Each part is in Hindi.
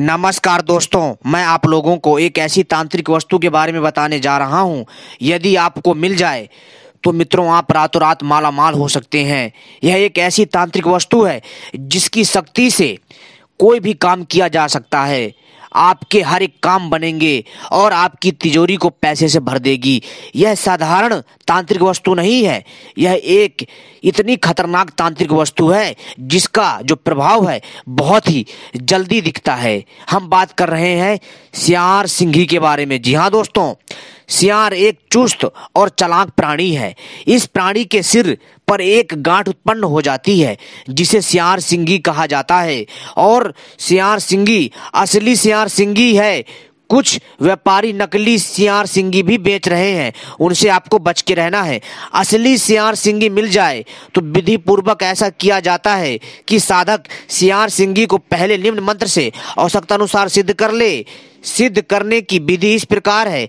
नमस्कार दोस्तों मैं आप लोगों को एक ऐसी तांत्रिक वस्तु के बारे में बताने जा रहा हूं यदि आपको मिल जाए तो मित्रों आप रातों रात माला माल हो सकते हैं यह एक ऐसी तांत्रिक वस्तु है जिसकी शक्ति से कोई भी काम किया जा सकता है आपके हर एक काम बनेंगे और आपकी तिजोरी को पैसे से भर देगी यह साधारण तांत्रिक वस्तु नहीं है यह एक इतनी खतरनाक तांत्रिक वस्तु है जिसका जो प्रभाव है बहुत ही जल्दी दिखता है हम बात कर रहे हैं सियार सिंघी के बारे में जी हाँ दोस्तों सियार एक चुस्त और चलाक प्राणी है इस प्राणी के सिर पर एक गांठ उत्पन्न हो जाती है जिसे सियार सिंगी कहा जाता है और सियार सिंगी असली सियार सिंगी है कुछ व्यापारी नकली सियार सिंगी भी बेच रहे हैं उनसे आपको बच के रहना है असली सियार सिंगी मिल जाए तो विधि पूर्वक ऐसा किया जाता है कि साधक सियार सिंगी को पहले निम्न मंत्र से आवश्यकता अनुसार सिद्ध कर ले सिद्ध करने की विधि इस प्रकार है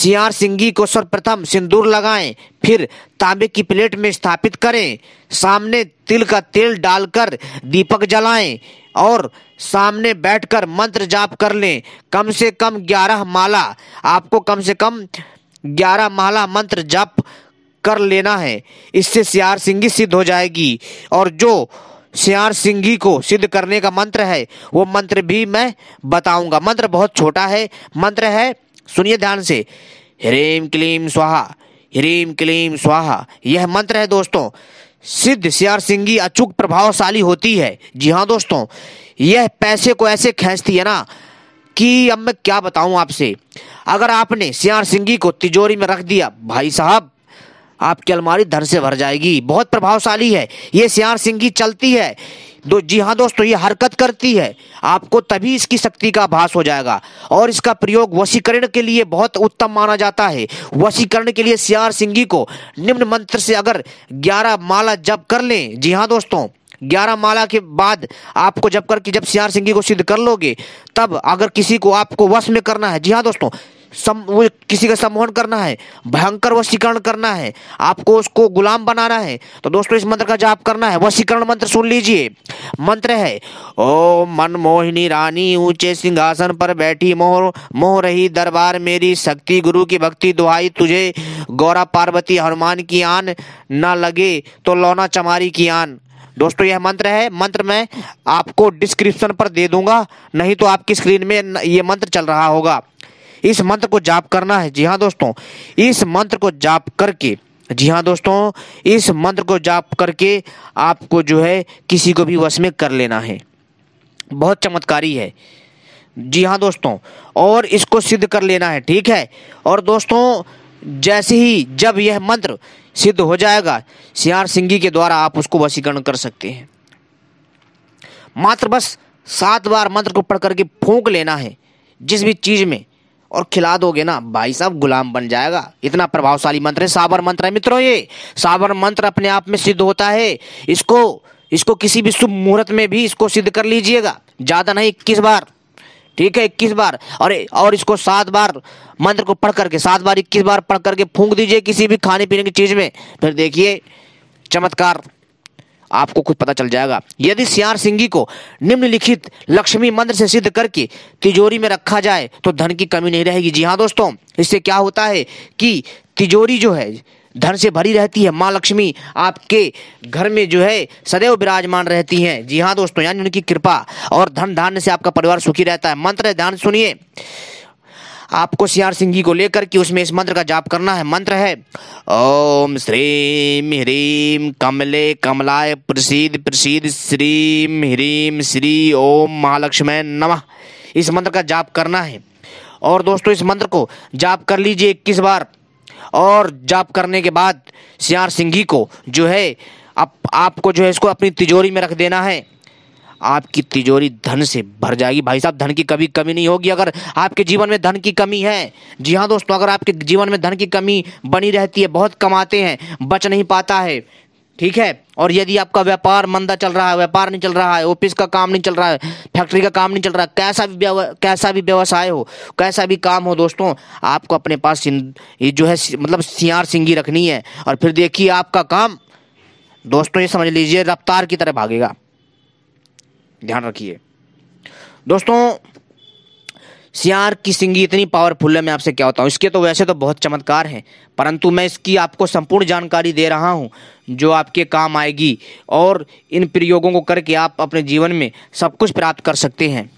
सियार सिंगी को सर्वप्रथम सिंदूर लगाएं फिर तांबे की प्लेट में स्थापित करें सामने तिल का तेल डालकर दीपक जलाएं और सामने बैठकर मंत्र जाप कर लें कम से कम ग्यारह माला आपको कम से कम ग्यारह माला मंत्र जाप कर लेना है इससे सियार सिंगी सिद्ध हो जाएगी और जो सियार सिंघी को सिद्ध करने का मंत्र है वो मंत्र भी मैं बताऊंगा मंत्र बहुत छोटा है मंत्र है सुनिए ध्यान से ह्रीम क्लीम स्वाहा ह्रीम क्लीम स्वाहा यह मंत्र है दोस्तों सिद्ध सियार सिंगी अचूक प्रभावशाली होती है जी हाँ दोस्तों यह पैसे को ऐसे खींचती है ना कि अब मैं क्या बताऊं आपसे अगर आपने सियार सिंगी को तिजोरी में रख दिया भाई साहब आपकी अलमारी धन से भर जाएगी बहुत प्रभावशाली है ये सियार सिंह की चलती है दो जी हाँ दोस्तों तो ये हरकत करती है आपको तभी इसकी शक्ति का भास हो जाएगा और इसका प्रयोग वशीकरण के लिए बहुत उत्तम माना जाता है वशीकरण के लिए सियार सिंगी को निम्न मंत्र से अगर ग्यारह माला जप कर लें जी हाँ दोस्तों ग्यारह माला के बाद आपको जब करके जब सियार सिंगी को सिद्ध कर लोगे तब अगर किसी को आपको वश में करना है जी हाँ दोस्तों सम वो किसी का सम्मोहन करना है भयंकर वशीकरण करना है आपको उसको गुलाम बनाना है तो दोस्तों इस मंत्र का जाप करना है वशीकरण मंत्र सुन लीजिए मंत्र है ओ मन मोहिनी रानी ऊंचे सिंहासन पर बैठी मोह मोह रही दरबार मेरी शक्ति गुरु की भक्ति दुहाई तुझे गौरा पार्वती हनुमान की आन ना लगे तो लोना चमारी की आन दोस्तों यह मंत्र है मंत्र मैं आपको डिस्क्रिप्शन पर दे दूंगा नहीं तो आपकी स्क्रीन में ये मंत्र चल रहा होगा इस मंत्र को जाप करना है जी हाँ दोस्तों इस मंत्र को जाप करके जी हाँ दोस्तों इस मंत्र को जाप करके आपको जो है किसी को भी वश में कर लेना है बहुत चमत्कारी है जी हाँ दोस्तों और इसको सिद्ध कर लेना है ठीक है और दोस्तों जैसे ही जब यह मंत्र सिद्ध हो जाएगा सियार सिंगी के द्वारा आप उसको वशीकरण कर सकते हैं मात्र बस सात बार मंत्र को पढ़ करके फूंक लेना है जिस भी चीज़ में और खिला दोगे ना भाई साहब गुलाम बन जाएगा इतना प्रभावशाली मंत्र है साबर मंत्र है मित्रों ये साबर मंत्र अपने आप में सिद्ध होता है इसको इसको किसी भी शुभ मुहूर्त में भी इसको सिद्ध कर लीजिएगा ज़्यादा नहीं इक्कीस बार ठीक है इक्कीस बार और और इसको सात बार मंत्र को पढ़ करके सात बार इक्कीस बार पढ़ करके फूंक दीजिए किसी भी खाने पीने की चीज़ में फिर देखिए चमत्कार आपको कुछ पता चल जाएगा यदि सियार सिंगी को निम्नलिखित लक्ष्मी मंत्र से सिद्ध करके तिजोरी में रखा जाए तो धन की कमी नहीं रहेगी जी हाँ दोस्तों इससे क्या होता है कि तिजोरी जो है धन से भरी रहती है माँ लक्ष्मी आपके घर में जो है सदैव विराजमान रहती हैं जी हाँ दोस्तों यानी उनकी कृपा और धन धान्य से आपका परिवार सुखी रहता है मंत्र ध्यान सुनिए आपको सियार सिंह जी को लेकर के उसमें इस मंत्र का जाप करना है मंत्र है ओम श्रीम ह्रीम कमले कमलाय प्रसिद्ध प्रसिद्ध श्रीम ह्रीम श्री ओम महालक्ष्मी नमः इस मंत्र का जाप करना है और दोस्तों इस मंत्र को जाप कर लीजिए इक्कीस बार और जाप करने के बाद सियार सिंह जी को जो है आप आपको जो है इसको अपनी तिजोरी में रख देना है आपकी तिजोरी धन से भर जाएगी भाई साहब धन की कभी कमी नहीं होगी अगर आपके जीवन में धन की कमी है जी हाँ दोस्तों अगर आपके जीवन में धन की कमी बनी रहती है बहुत कमाते हैं बच नहीं पाता है ठीक है और यदि आपका व्यापार मंदा चल रहा है व्यापार नहीं चल रहा है ऑफिस का काम नहीं चल रहा है फैक्ट्री का काम नहीं चल रहा है कैसा भी कैसा भी व्यवसाय हो कैसा भी काम हो दोस्तों आपको अपने पास ये जो है मतलब सियार सिंगी रखनी है और फिर देखिए आपका काम दोस्तों ये समझ लीजिए रफ्तार की तरह भागेगा ध्यान रखिए दोस्तों सियार की सिंगी इतनी पावरफुल है मैं आपसे क्या होता हूँ इसके तो वैसे तो बहुत चमत्कार हैं परंतु मैं इसकी आपको संपूर्ण जानकारी दे रहा हूँ जो आपके काम आएगी और इन प्रयोगों को करके आप अपने जीवन में सब कुछ प्राप्त कर सकते हैं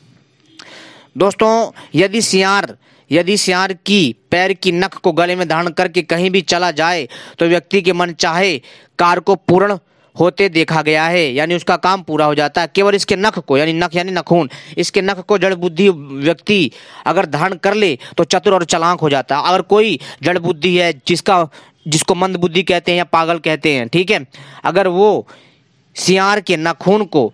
दोस्तों यदि सियार यदि सियार की पैर की नख को गले में धारण करके कहीं भी चला जाए तो व्यक्ति के मन चाहे कार को पूर्ण होते देखा गया है यानी उसका काम पूरा हो जाता है केवल इसके नख को यानी नख यानी नखून इसके नख को जड़ बुद्धि व्यक्ति अगर धारण कर ले तो चतुर और चलांक हो जाता है अगर कोई जड़ बुद्धि है जिसका जिसको मंद बुद्धि कहते हैं या पागल कहते हैं ठीक है अगर वो सियार के नखून को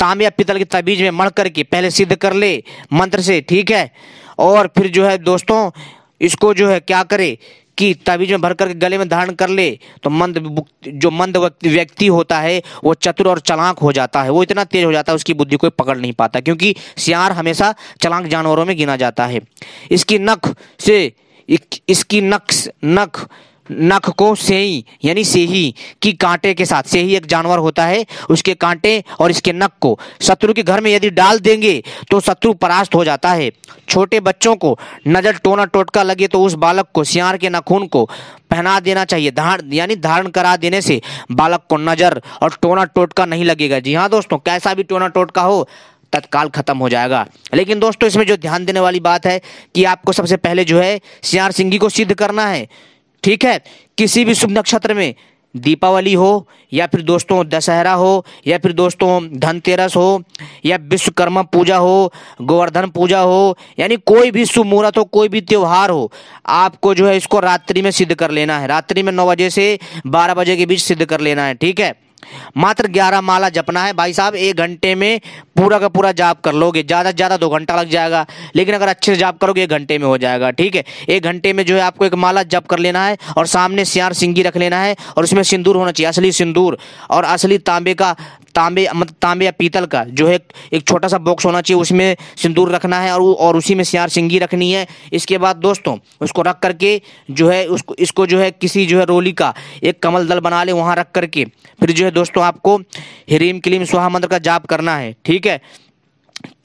ताम या पितल के तबीज में मढ़ करके पहले सिद्ध कर ले मंत्र से ठीक है और फिर जो है दोस्तों इसको जो है क्या करे की तवीज में भर करके गले में धारण कर ले तो मंद जो मंद व्यक्ति होता है वो चतुर और चलांक हो जाता है वो इतना तेज हो जाता है उसकी बुद्धि कोई पकड़ नहीं पाता क्योंकि सियार हमेशा चलांक जानवरों में गिना जाता है इसकी नख से इसकी नक्स नख नख को सेही यानी सेही की कांटे के साथ सेही एक जानवर होता है उसके कांटे और इसके नख को शत्रु के घर में यदि डाल देंगे तो शत्रु परास्त हो जाता है छोटे बच्चों को नजर टोना टोटका लगे तो उस बालक को सियार के नखून को पहना देना चाहिए धारण यानी धारण करा देने से बालक को नजर और टोना टोटका नहीं लगेगा जी हाँ दोस्तों कैसा भी टोना टोटका हो तत्काल खत्म हो जाएगा लेकिन दोस्तों इसमें जो ध्यान देने वाली बात है कि आपको सबसे पहले जो है सियार सिंगी को सिद्ध करना है ठीक है किसी भी शुभ नक्षत्र में दीपावली हो या फिर दोस्तों दशहरा हो या फिर दोस्तों धनतेरस हो या विश्वकर्मा पूजा हो गोवर्धन पूजा हो यानी कोई भी शुभ मुहूर्त हो कोई भी त्यौहार हो आपको जो है इसको रात्रि में सिद्ध कर लेना है रात्रि में नौ बजे से बारह बजे के बीच सिद्ध कर लेना है ठीक है मात्र ग्यारह माला जपना है भाई साहब एक घंटे में पूरा का पूरा जाप कर लोगे ज़्यादा से ज़्यादा दो घंटा लग जाएगा लेकिन अगर अच्छे से जाप करोगे एक घंटे में हो जाएगा ठीक है एक घंटे में जो है आपको एक माला जप कर लेना है और सामने सियार सिंगी रख लेना है और उसमें सिंदूर होना चाहिए असली सिंदूर और असली तांबे का तांबे मतलब तांबे या पीतल का जो है एक छोटा सा बॉक्स होना चाहिए उसमें सिंदूर रखना है और और उसी में सियार सिंगी रखनी है इसके बाद दोस्तों उसको रख करके जो है उसको इसको जो है किसी जो है रोली का एक कमल दल बना ले वहाँ रख करके फिर जो है दोस्तों आपको हरीम क्लीम सुहा मंत्र का जाप करना है ठीक है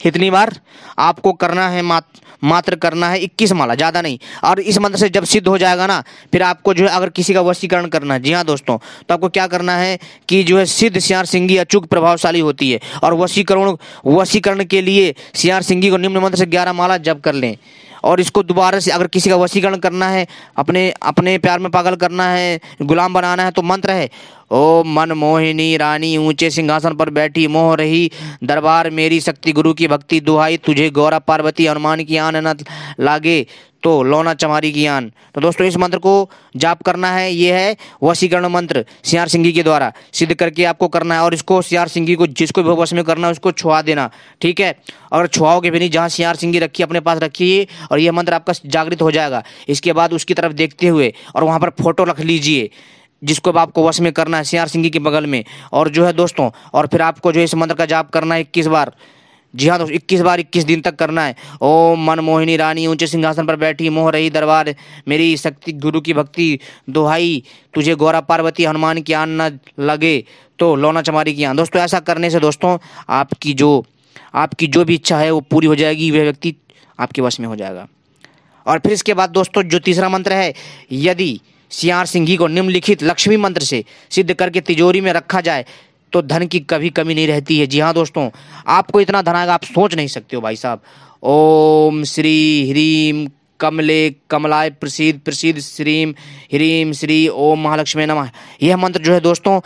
कितनी बार आपको करना है मात, मात्र करना है 21 माला ज़्यादा नहीं और इस मंत्र से जब सिद्ध हो जाएगा ना फिर आपको जो है अगर किसी का वशीकरण करना है जी हाँ दोस्तों तो आपको क्या करना है कि जो है सिद्ध सियार सिंगी अचूक प्रभावशाली होती है और वशीकरण वशीकरण के लिए सियार सिंगी को निम्न मंत्र से ग्यारह माला जब कर लें और इसको दोबारा से अगर किसी का वशीकरण करना है अपने अपने प्यार में पागल करना है गुलाम बनाना है तो मंत्र है ओ मन मोहिनी रानी ऊंचे सिंहासन पर बैठी मोह रही दरबार मेरी शक्ति गुरु की भक्ति दुहाई तुझे गौरा पार्वती हनुमान की आन लागे तो लौना चमारी की आन तो दोस्तों इस मंत्र को जाप करना है ये है वशीकरण मंत्र सियार सिंह के द्वारा सिद्ध करके आपको करना है और इसको सियार सिंह को जिसको भी वश में करना है उसको छुआ देना ठीक है अगर छुआओगे भी नहीं जहाँ सियार सिंह रखी अपने पास रखिए और यह मंत्र आपका जागृत हो जाएगा इसके बाद उसकी तरफ देखते हुए और वहाँ पर फोटो रख लीजिए जिसको आपको वश में करना है सियार सिंह के बगल में और जो है दोस्तों और फिर आपको जो इस मंत्र का जाप करना है इक्कीस बार जी हाँ दोस्तों इक्कीस बार इक्कीस दिन तक करना है ओम मन मोहिनी रानी ऊंचे सिंहासन पर बैठी मोह रही दरबार मेरी शक्ति गुरु की भक्ति दोहाई तुझे गौरा पार्वती हनुमान की आन न लगे तो लोना चमारी की आन दोस्तों ऐसा करने से दोस्तों आपकी जो आपकी जो भी इच्छा है वो पूरी हो जाएगी वह व्यक्ति आपके वश में हो जाएगा और फिर इसके बाद दोस्तों जो तीसरा मंत्र है यदि सियार सिंह को निम्नलिखित लक्ष्मी मंत्र से सिद्ध करके तिजोरी में रखा जाए तो धन की कभी कमी नहीं रहती है जी हाँ दोस्तों आपको इतना धन आएगा आप सोच नहीं सकते हो भाई साहब ओम श्री ह्रीम कमले कमलाय प्रसिद्ध प्रसिद्ध श्रीम ह्रीम श्री ओम महालक्ष्मी नमः यह मंत्र जो है दोस्तों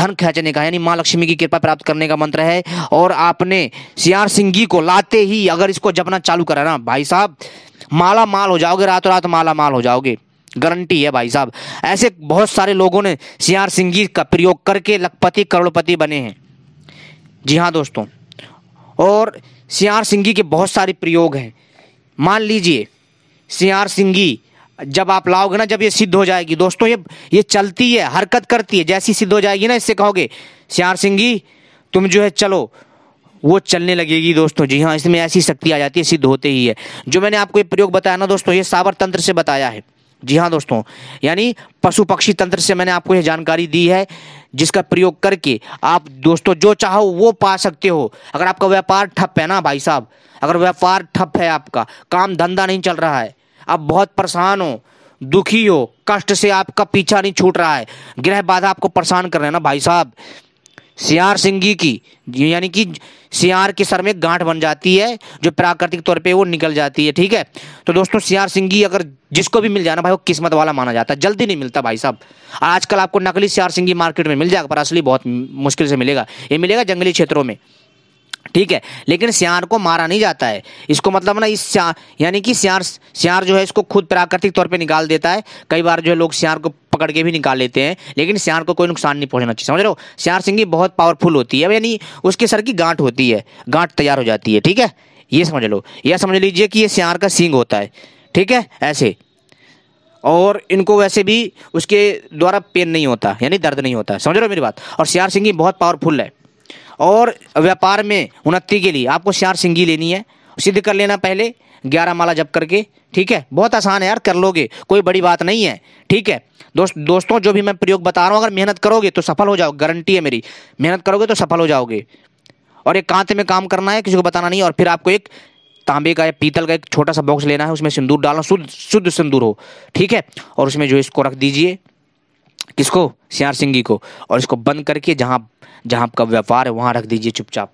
धन खेचने का यानी माँ लक्ष्मी की कृपा प्राप्त करने का मंत्र है और आपने सियार सिंह जी को लाते ही अगर इसको जपना चालू करा ना भाई साहब माला माल हो जाओगे रातों रात माला माल हो जाओगे गारंटी है भाई साहब ऐसे बहुत सारे लोगों ने सी आर सिंह का प्रयोग करके लखपति करोड़पति बने हैं जी हाँ दोस्तों और सी आर सिंह के बहुत सारे प्रयोग हैं मान लीजिए सी आर सिंह जब आप लाओगे ना जब ये सिद्ध हो जाएगी दोस्तों ये ये चलती है हरकत करती है जैसी सिद्ध हो जाएगी ना इससे कहोगे श्यार सिंह तुम जो है चलो वो चलने लगेगी दोस्तों जी हाँ इसमें ऐसी शक्ति आ जाती है सिद्ध होते ही है जो मैंने आपको ये प्रयोग बताया ना दोस्तों ये सावर तंत्र से बताया है जी हाँ दोस्तों यानी पशु पक्षी तंत्र से मैंने आपको यह जानकारी दी है जिसका प्रयोग करके आप दोस्तों जो चाहो वो पा सकते हो अगर आपका व्यापार ठप है ना भाई साहब अगर व्यापार ठप है आपका काम धंधा नहीं चल रहा है आप बहुत परेशान हो दुखी हो कष्ट से आपका पीछा नहीं छूट रहा है ग्रह बाधा आपको परेशान कर रहे हैं ना भाई साहब सियार सिंह की यानी कि सियार के सर में गांठ बन जाती है जो प्राकृतिक तौर पे वो निकल जाती है ठीक है तो दोस्तों सियार सिंगी अगर जिसको भी मिल जाना भाई वो किस्मत वाला माना जाता है जल्दी नहीं मिलता भाई साहब आजकल आपको नकली सियार सिंगी मार्केट में मिल जाएगा पर असली बहुत मुश्किल से मिलेगा ये मिलेगा जंगली क्षेत्रों में ठीक है लेकिन सियार को मारा नहीं जाता है इसको मतलब ना इस यानी कि सियार सियार जो है इसको खुद प्राकृतिक तौर पे निकाल देता है कई बार जो है लोग सियार को पकड़ के भी निकाल लेते हैं लेकिन सियार को कोई नुकसान नहीं पहुंचना चाहिए समझ रहे हो सियार सिंगी बहुत पावरफुल होती है यानी उसके सर की गांठ होती है गांठ तैयार हो जाती है ठीक है ये समझ लो यह समझ लीजिए कि ये सियार का सिंग होता है ठीक है ऐसे और इनको वैसे भी उसके द्वारा पेन नहीं होता यानी दर्द नहीं होता समझ रहे हो मेरी बात और सियार सिंगी बहुत पावरफुल है और व्यापार में उन्नति के लिए आपको सियार सिंगी लेनी है सिद्ध कर लेना पहले ग्यारह माला जप करके ठीक है बहुत आसान है यार कर लोगे कोई बड़ी बात नहीं है ठीक है दोस्त दोस्तों जो भी मैं प्रयोग बता रहा हूँ अगर मेहनत करोगे तो सफल हो जाओ गारंटी है मेरी मेहनत करोगे तो सफल हो जाओगे और एक कांत में काम करना है किसी को बताना नहीं और फिर आपको एक तांबे का या पीतल का एक छोटा सा बॉक्स लेना है उसमें सिंदूर डालना शुद्ध शुद्ध सिंदूर हो ठीक है और उसमें जो इसको रख दीजिए किसको सियार सिंगी को और इसको बंद करके जहाँ जहाँ आपका व्यापार है वहाँ रख दीजिए चुपचाप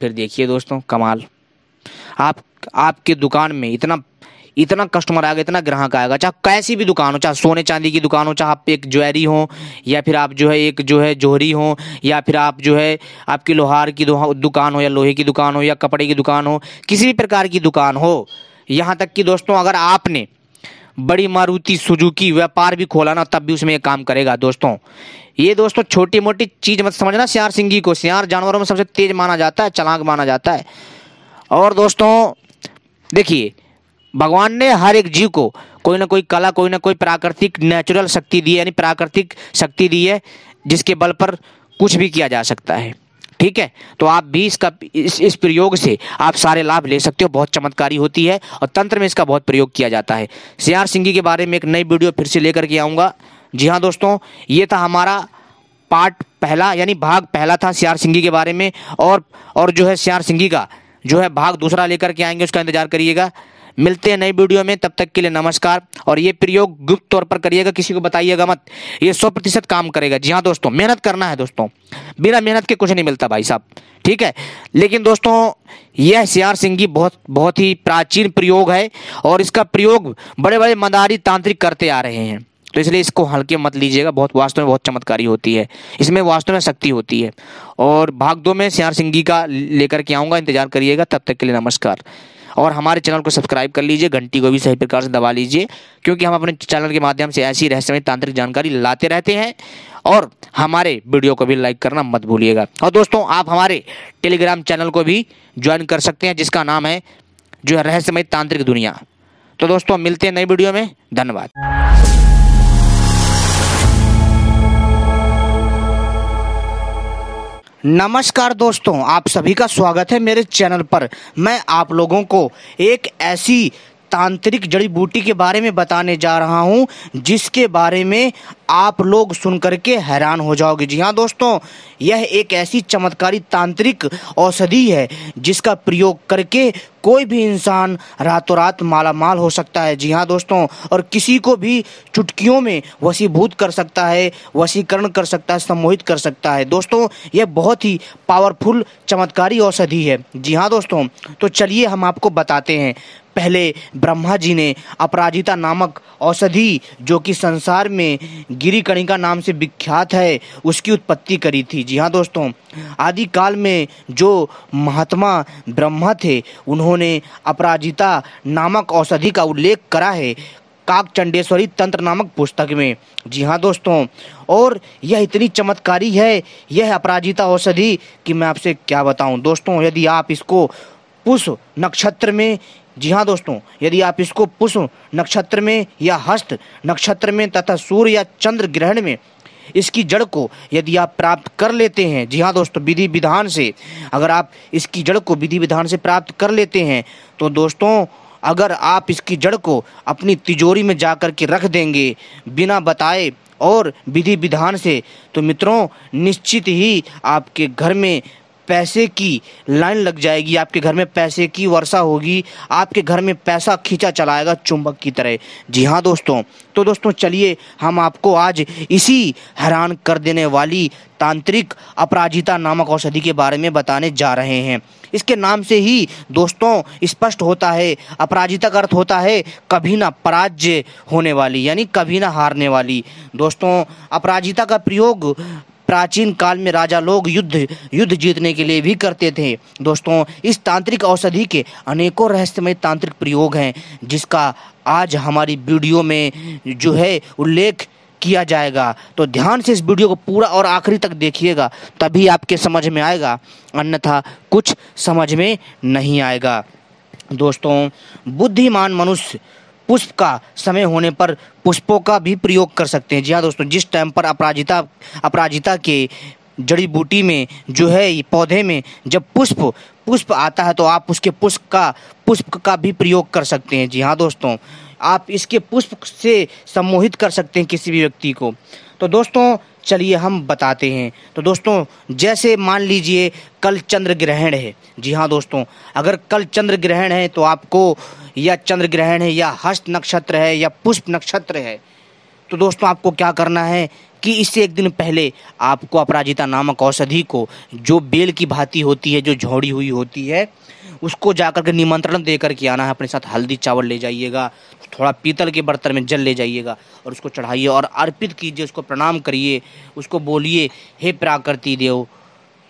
फिर देखिए दोस्तों कमाल आप आपके दुकान में इतना इतना कस्टमर आएगा इतना ग्राहक आएगा चाहे कैसी भी दुकान हो चाहे सोने चांदी की दुकान हो चाहे आप एक ज्वेलरी हो या फिर आप जो है एक जो है जोहरी हो या फिर आप जो है आपकी लोहार की दुकान हो या लोहे की दुकान हो या कपड़े की दुकान हो किसी भी प्रकार की दुकान हो यहाँ तक कि दोस्तों अगर आपने बड़ी मारुति सुजुकी व्यापार भी खोला ना तब भी उसमें ये काम करेगा दोस्तों ये दोस्तों छोटी मोटी चीज़ मत समझना सियार सिंगी को सियार जानवरों में सबसे तेज माना जाता है चलाक माना जाता है और दोस्तों देखिए भगवान ने हर एक जीव को कोई ना कोई कला कोई ना कोई प्राकृतिक नेचुरल शक्ति दी है यानी प्राकृतिक शक्ति दी है जिसके बल पर कुछ भी किया जा सकता है ठीक है तो आप भी इसका इस, इस प्रयोग से आप सारे लाभ ले सकते हो बहुत चमत्कारी होती है और तंत्र में इसका बहुत प्रयोग किया जाता है सियार सिंगी के बारे में एक नई वीडियो फिर से लेकर के आऊँगा जी हाँ दोस्तों ये था हमारा पार्ट पहला यानी भाग पहला था सियार सिंह के बारे में और और जो है सियार सिंह का जो है भाग दूसरा लेकर के आएंगे उसका इंतजार करिएगा मिलते हैं नई वीडियो में तब तक के लिए नमस्कार और ये प्रयोग गुप्त तौर पर करिएगा किसी को बताइएगा मत ये सौ प्रतिशत काम करेगा जी हाँ दोस्तों मेहनत करना है दोस्तों बिना मेहनत के कुछ नहीं मिलता भाई साहब ठीक है लेकिन दोस्तों यह सियार सिंह की बहुत बहुत ही प्राचीन प्रयोग है और इसका प्रयोग बड़े बड़े मदारी तांत्रिक करते आ रहे हैं तो इसलिए इसको हल्के मत लीजिएगा बहुत वास्तव में बहुत चमत्कारी होती है इसमें वास्तव में शक्ति होती है और भाग दो में सियार सिंगी का लेकर के आऊँगा इंतजार करिएगा तब तक के लिए नमस्कार और हमारे चैनल को सब्सक्राइब कर लीजिए घंटी को भी सही प्रकार से दबा लीजिए क्योंकि हम अपने चैनल के माध्यम से ऐसी रहस्यमय तांत्रिक जानकारी लाते रहते हैं और हमारे वीडियो को भी लाइक करना मत भूलिएगा और दोस्तों आप हमारे टेलीग्राम चैनल को भी ज्वाइन कर सकते हैं जिसका नाम है जो है रहस्यमय तांत्रिक दुनिया तो दोस्तों मिलते हैं नई वीडियो में धन्यवाद नमस्कार दोस्तों आप सभी का स्वागत है मेरे चैनल पर मैं आप लोगों को एक ऐसी तांत्रिक जड़ी बूटी के बारे में बताने जा रहा हूं जिसके बारे में आप लोग सुन के हैरान हो जाओगे जी हाँ दोस्तों यह एक ऐसी चमत्कारी तांत्रिक औषधि है जिसका प्रयोग करके कोई भी इंसान रातों रात माला माल हो सकता है जी हाँ दोस्तों और किसी को भी चुटकियों में वसीभूत कर सकता है वसीकरण कर सकता है सम्मोहित कर सकता है दोस्तों यह बहुत ही पावरफुल चमत्कारी औषधि है जी हाँ दोस्तों तो चलिए हम आपको बताते हैं पहले ब्रह्मा जी ने अपराजिता नामक औषधि जो कि संसार में गिरी कणिका नाम से विख्यात है उसकी उत्पत्ति करी थी जी हाँ दोस्तों आदिकाल में जो महात्मा ब्रह्मा थे उन्होंने अपराजिता नामक औषधि का उल्लेख करा है काक चंडेश्वरी तंत्र नामक पुस्तक में जी हाँ दोस्तों और यह इतनी चमत्कारी है यह अपराजिता औषधि कि मैं आपसे क्या बताऊँ दोस्तों यदि आप इसको पुष्प नक्षत्र में जी हाँ दोस्तों यदि आप इसको पुष्प नक्षत्र में या हस्त नक्षत्र में तथा सूर्य या चंद्र ग्रहण में इसकी जड़ को यदि आप प्राप्त कर लेते हैं जी हाँ दोस्तों विधि विधान से अगर आप इसकी जड़ को विधि विधान से प्राप्त कर लेते हैं तो दोस्तों अगर आप इसकी जड़ को अपनी तिजोरी में जा कर के रख देंगे बिना बताए और विधि विधान से तो मित्रों निश्चित ही आपके घर में पैसे की लाइन लग जाएगी आपके घर में पैसे की वर्षा होगी आपके घर में पैसा खींचा चलाएगा चुंबक की तरह जी हाँ दोस्तों तो दोस्तों चलिए हम आपको आज इसी हैरान कर देने वाली तांत्रिक अपराजिता नामक औषधि के बारे में बताने जा रहे हैं इसके नाम से ही दोस्तों स्पष्ट होता है अपराजिता का अर्थ होता है कभी ना पराजय होने वाली यानी कभी ना हारने वाली दोस्तों अपराजिता का प्रयोग प्राचीन काल में राजा लोग युद्ध युद्ध जीतने के लिए भी करते थे दोस्तों इस तांत्रिक औषधि के अनेकों रहस्यमय तांत्रिक प्रयोग हैं जिसका आज हमारी वीडियो में जो है उल्लेख किया जाएगा तो ध्यान से इस वीडियो को पूरा और आखिरी तक देखिएगा तभी आपके समझ में आएगा अन्यथा कुछ समझ में नहीं आएगा दोस्तों बुद्धिमान मनुष्य पुष्प का समय होने पर पुष्पों का भी प्रयोग कर सकते हैं जी हाँ दोस्तों जिस टाइम पर अपराजिता अपराजिता के जड़ी बूटी में जो है पौधे में जब पुष्प पुष्प आता है तो आप उसके पुष्प का पुष्प का भी प्रयोग कर सकते हैं जी हाँ दोस्तों आप इसके पुष्प से सम्मोहित कर सकते हैं किसी भी व्यक्ति को तो दोस्तों चलिए हम बताते हैं तो दोस्तों जैसे मान लीजिए कल चंद्र ग्रहण है जी हाँ दोस्तों अगर कल चंद्र ग्रहण है तो आपको या चंद्र ग्रहण है या हस्त नक्षत्र है या पुष्प नक्षत्र है तो दोस्तों आपको क्या करना है कि इससे एक दिन पहले आपको अपराजिता नामक औषधि को जो बेल की भांति होती है जो झोड़ी हुई होती है उसको जाकर के निमंत्रण दे करके आना है अपने साथ हल्दी चावल ले जाइएगा थोड़ा पीतल के बर्तन में जल ले जाइएगा और उसको चढ़ाइए और अर्पित कीजिए उसको प्रणाम करिए उसको बोलिए हे प्राकृति देव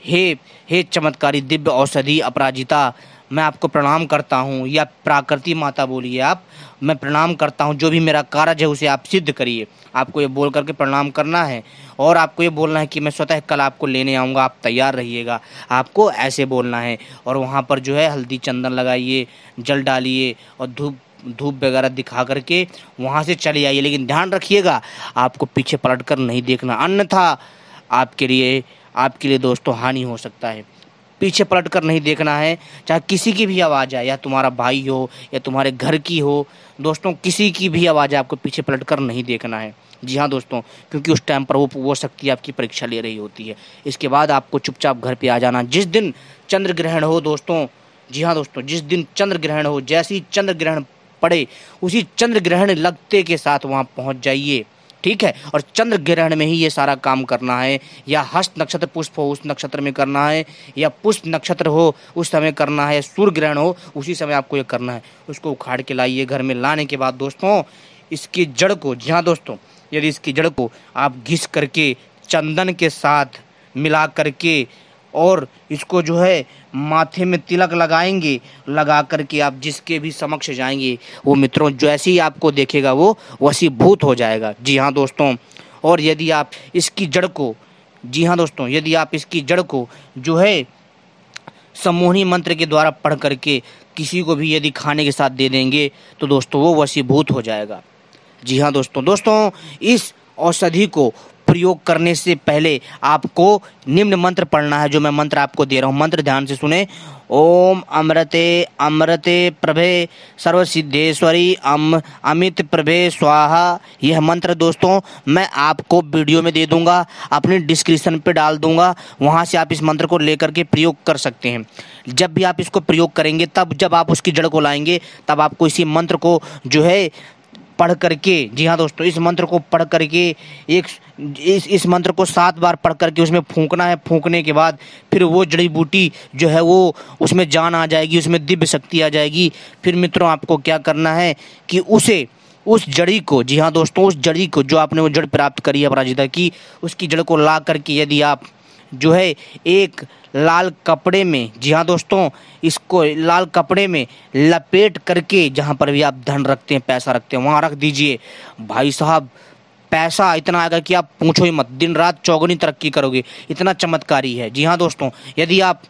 हे हे चमत्कारी दिव्य औषधि अपराजिता मैं आपको प्रणाम करता हूँ या प्राकृति माता बोलिए आप मैं प्रणाम करता हूँ जो भी मेरा कार्य है उसे आप सिद्ध करिए आपको ये बोल करके प्रणाम करना है और आपको ये बोलना है कि मैं स्वतः कल आपको लेने आऊँगा आप तैयार रहिएगा आपको ऐसे बोलना है और वहाँ पर जो है हल्दी चंदन लगाइए जल डालिए और धूप धूप वगैरह दिखा करके वहाँ से चले आइए लेकिन ध्यान रखिएगा आपको पीछे पलट कर नहीं देखना अन्यथा आपके लिए आपके लिए दोस्तों हानि हो सकता है पीछे पलट कर नहीं देखना है चाहे किसी की भी आवाज़ आए या तुम्हारा भाई हो या तुम्हारे घर की हो दोस्तों किसी की भी आवाज़ आए आपको पीछे पलट कर नहीं देखना है जी हाँ दोस्तों क्योंकि उस टाइम पर वो वो शक्ति आपकी परीक्षा ले रही होती है इसके बाद आपको चुपचाप घर पर आ जाना जिस दिन चंद्र ग्रहण हो दोस्तों जी हाँ दोस्तों जिस दिन चंद्र ग्रहण हो जैसी चंद्र ग्रहण पड़े उसी चंद्र ग्रहण लगते के साथ वहाँ पहुँच जाइए ठीक है और चंद्र ग्रहण में ही ये सारा काम करना है या हस्त नक्षत्र पुष्प हो उस नक्षत्र में करना है या पुष्प नक्षत्र हो उस समय करना है सूर्य ग्रहण हो उसी समय आपको ये करना है उसको उखाड़ के लाइए घर में लाने के बाद दोस्तों इसकी जड़ को जहाँ दोस्तों यदि इसकी जड़ को आप घिस करके चंदन के साथ मिला करके और इसको जो है माथे में तिलक लगाएंगे लगा करके आप जिसके भी समक्ष जाएंगे वो मित्रों जैसे ही आपको देखेगा वो भूत हो जाएगा जी हाँ दोस्तों और यदि आप इसकी जड़ को जी हाँ दोस्तों यदि आप इसकी जड़ को जो है सम्मोहनी मंत्र के द्वारा पढ़ करके किसी को भी यदि खाने के साथ दे देंगे तो दोस्तों वो वसीभूत हो जाएगा जी हाँ दोस्तों दोस्तों इस औषधि को प्रयोग करने से पहले आपको निम्न मंत्र पढ़ना है जो मैं मंत्र आपको दे रहा हूँ मंत्र ध्यान से सुने ओम अमृते अमृते प्रभे सर्व सिद्धेश्वरी अम अमित प्रभे स्वाहा यह मंत्र दोस्तों मैं आपको वीडियो में दे दूंगा अपने डिस्क्रिप्शन पे डाल दूंगा वहाँ से आप इस मंत्र को लेकर के प्रयोग कर सकते हैं जब भी आप इसको प्रयोग करेंगे तब जब आप उसकी जड़ को लाएंगे तब आपको इसी मंत्र को जो है पढ़ करके जी हाँ दोस्तों इस मंत्र को पढ़ करके एक इस इस मंत्र को सात बार पढ़ करके उसमें फूंकना है फूंकने के बाद फिर वो जड़ी बूटी जो है वो उसमें जान आ जाएगी उसमें दिव्य शक्ति आ जाएगी फिर मित्रों आपको क्या करना है कि उसे उस जड़ी को जी हाँ दोस्तों उस जड़ी को जो आपने वो जड़ प्राप्त करी है अपराजिता की उसकी जड़ को ला करके यदि आप जो है एक लाल कपड़े में जी हाँ दोस्तों इसको लाल कपड़े में लपेट करके जहाँ पर भी आप धन रखते हैं पैसा रखते हैं वहाँ रख दीजिए भाई साहब पैसा इतना आएगा कि आप पूछो ही मत दिन रात चौगुनी तरक्की करोगे इतना चमत्कारी है जी हाँ दोस्तों यदि आप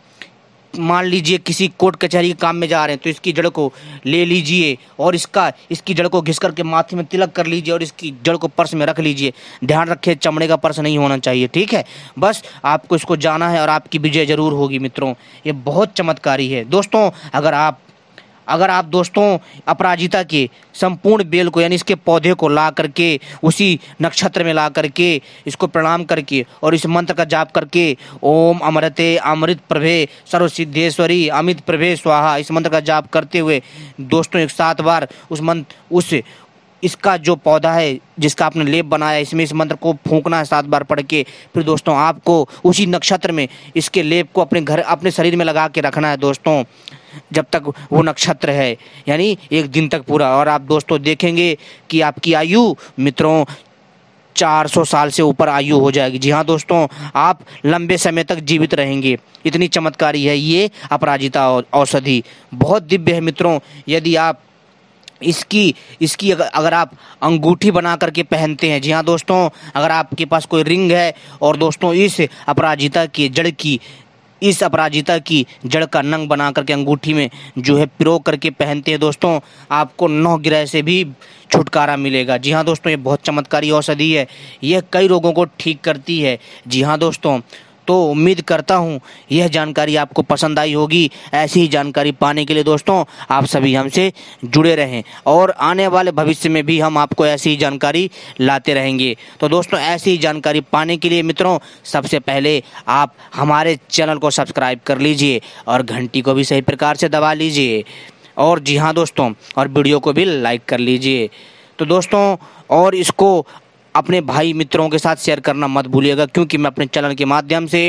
मान लीजिए किसी कोर्ट कचहरी के काम में जा रहे हैं तो इसकी जड़ को ले लीजिए और इसका इसकी जड़ को घिस करके माथे में तिलक कर लीजिए और इसकी जड़ को पर्स में रख लीजिए ध्यान रखिए चमड़े का पर्स नहीं होना चाहिए ठीक है बस आपको इसको जाना है और आपकी विजय जरूर होगी मित्रों ये बहुत चमत्कारी है दोस्तों अगर आप अगर आप दोस्तों अपराजिता के संपूर्ण बेल को यानी इसके पौधे को ला करके उसी नक्षत्र में ला करके इसको प्रणाम करके और इस मंत्र का जाप करके ओम अमृते अमृत प्रभे सर्वसिद्धेश्वरी अमित प्रभे स्वाहा इस मंत्र का जाप करते हुए दोस्तों एक सात बार उस मंत्र उस इसका जो पौधा है जिसका आपने लेप बनाया इसमें इस मंत्र को फूंकना है सात बार पढ़ के फिर दोस्तों आपको उसी नक्षत्र में इसके लेप को अपने घर अपने शरीर में लगा के रखना है दोस्तों जब तक वो नक्षत्र है यानी एक दिन तक पूरा और आप दोस्तों देखेंगे कि आपकी आयु मित्रों 400 साल से ऊपर आयु हो जाएगी जी हाँ दोस्तों आप लंबे समय तक जीवित रहेंगे इतनी चमत्कारी है ये अपराजिता औषधि बहुत दिव्य है मित्रों यदि आप इसकी इसकी अगर, अगर आप अंगूठी बना करके पहनते हैं जी हाँ दोस्तों अगर आपके पास कोई रिंग है और दोस्तों इस अपराजिता की जड़ की इस अपराजिता की जड़ का नंग बना करके अंगूठी में जो है पिरो करके पहनते हैं दोस्तों आपको नौ ग्रह से भी छुटकारा मिलेगा जी हाँ दोस्तों ये बहुत चमत्कारी औषधि है यह कई रोगों को ठीक करती है जी हाँ दोस्तों तो उम्मीद करता हूँ यह जानकारी आपको पसंद आई होगी ऐसी ही जानकारी पाने के लिए दोस्तों आप सभी हमसे जुड़े रहें और आने वाले भविष्य में भी हम आपको ऐसी ही जानकारी लाते रहेंगे तो दोस्तों ऐसी ही जानकारी पाने के लिए मित्रों सबसे पहले आप हमारे चैनल को सब्सक्राइब कर लीजिए और घंटी को भी सही प्रकार से दबा लीजिए और जी हाँ दोस्तों और वीडियो को भी लाइक कर लीजिए तो दोस्तों और इसको अपने भाई मित्रों के साथ शेयर करना मत भूलिएगा क्योंकि मैं अपने चैनल के माध्यम से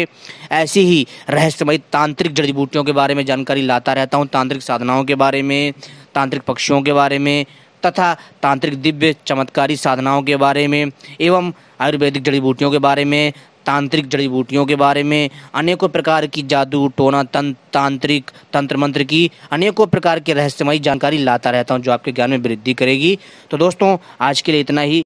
ऐसी ही रहस्यमय तांत्रिक जड़ी बूटियों के बारे में जानकारी लाता रहता हूँ तांत्रिक साधनाओं के बारे में तांत्रिक पक्षियों के बारे में तथा तांत्रिक दिव्य चमत्कारी साधनाओं के बारे में एवं आयुर्वेदिक जड़ी बूटियों के बारे में तांत्रिक जड़ी बूटियों के बारे में अनेकों प्रकार की जादू टोना तंत्र तांत्रिक तंत्र मंत्र की अनेकों प्रकार के रहस्यमयी जानकारी लाता रहता हूँ जो आपके ज्ञान में वृद्धि करेगी तो दोस्तों आज के लिए इतना ही